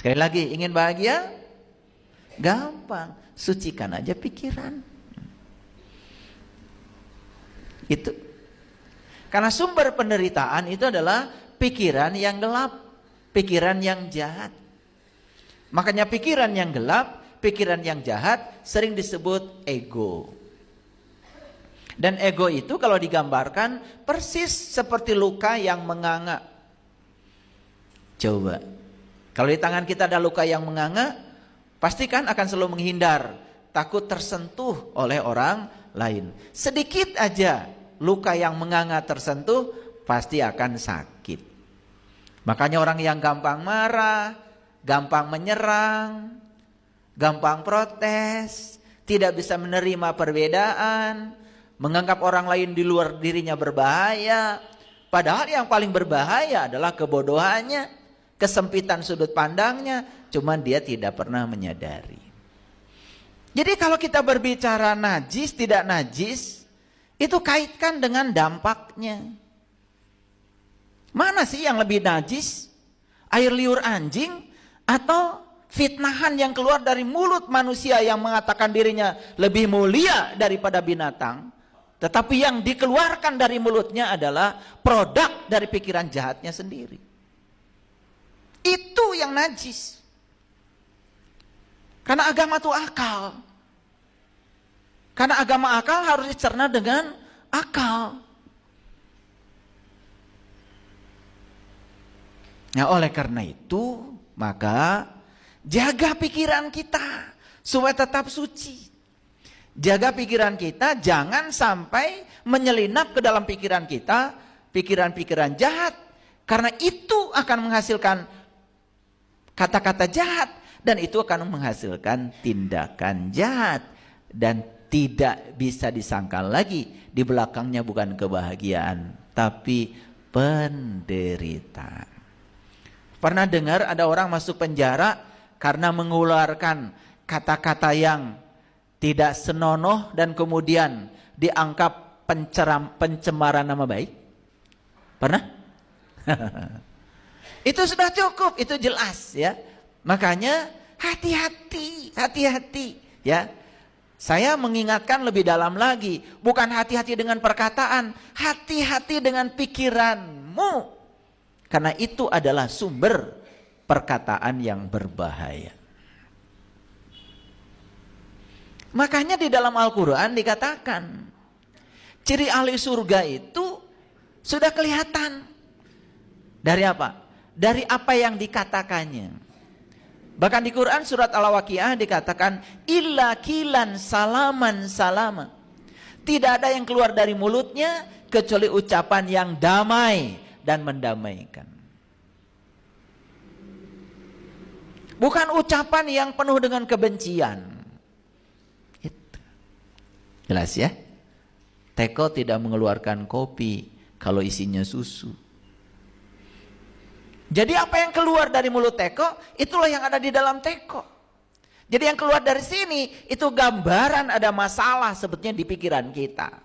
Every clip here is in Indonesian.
Sekali lagi, ingin bahagia? Gampang, sucikan aja pikiran. Itu. Karena sumber penderitaan itu adalah pikiran yang gelap, pikiran yang jahat. Makanya pikiran yang gelap, pikiran yang jahat sering disebut ego. Dan ego itu kalau digambarkan persis seperti luka yang menganga. Coba kalau di tangan kita ada luka yang menganga, pastikan akan selalu menghindar, takut tersentuh oleh orang lain. Sedikit aja luka yang menganga tersentuh, pasti akan sakit. Makanya orang yang gampang marah, gampang menyerang, gampang protes, tidak bisa menerima perbedaan, menganggap orang lain di luar dirinya berbahaya, padahal yang paling berbahaya adalah kebodohannya kesempitan sudut pandangnya, cuman dia tidak pernah menyadari. Jadi kalau kita berbicara najis tidak najis, itu kaitkan dengan dampaknya. Mana sih yang lebih najis? Air liur anjing atau fitnahan yang keluar dari mulut manusia yang mengatakan dirinya lebih mulia daripada binatang, tetapi yang dikeluarkan dari mulutnya adalah produk dari pikiran jahatnya sendiri. Itu yang najis. Karena agama itu akal. Karena agama akal harus dicerna dengan akal. Nah oleh karena itu maka jaga pikiran kita supaya tetap suci. Jaga pikiran kita jangan sampai menyelinap ke dalam pikiran kita pikiran-pikiran jahat. Karena itu akan menghasilkan kata-kata jahat dan itu akan menghasilkan tindakan jahat dan tidak bisa disangkal lagi di belakangnya bukan kebahagiaan tapi penderitaan. Pernah dengar ada orang masuk penjara karena mengeluarkan kata-kata yang tidak senonoh dan kemudian dianggap penceram pencemaran nama baik? Pernah? Itu sudah cukup, itu jelas ya. Makanya hati-hati, hati-hati ya. Saya mengingatkan lebih dalam lagi, bukan hati-hati dengan perkataan, hati-hati dengan pikiranmu. Karena itu adalah sumber perkataan yang berbahaya. Makanya di dalam Al-Qur'an dikatakan ciri ahli surga itu sudah kelihatan dari apa? dari apa yang dikatakannya. Bahkan di Quran surat Al-Waqiah dikatakan illa kilan salaman salama. Tidak ada yang keluar dari mulutnya kecuali ucapan yang damai dan mendamaikan. Bukan ucapan yang penuh dengan kebencian. Itu. Jelas ya? Teko tidak mengeluarkan kopi kalau isinya susu. Jadi apa yang keluar dari mulut teko, itulah yang ada di dalam teko. Jadi yang keluar dari sini, itu gambaran ada masalah sebetulnya di pikiran kita.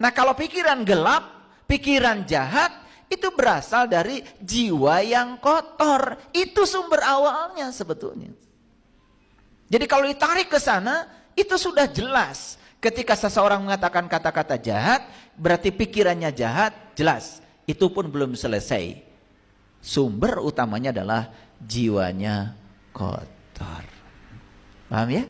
Nah kalau pikiran gelap, pikiran jahat, itu berasal dari jiwa yang kotor. Itu sumber awalnya sebetulnya. Jadi kalau ditarik ke sana, itu sudah jelas. Ketika seseorang mengatakan kata-kata jahat, berarti pikirannya jahat, jelas. Itu pun belum selesai sumber utamanya adalah jiwanya kotor. Paham ya?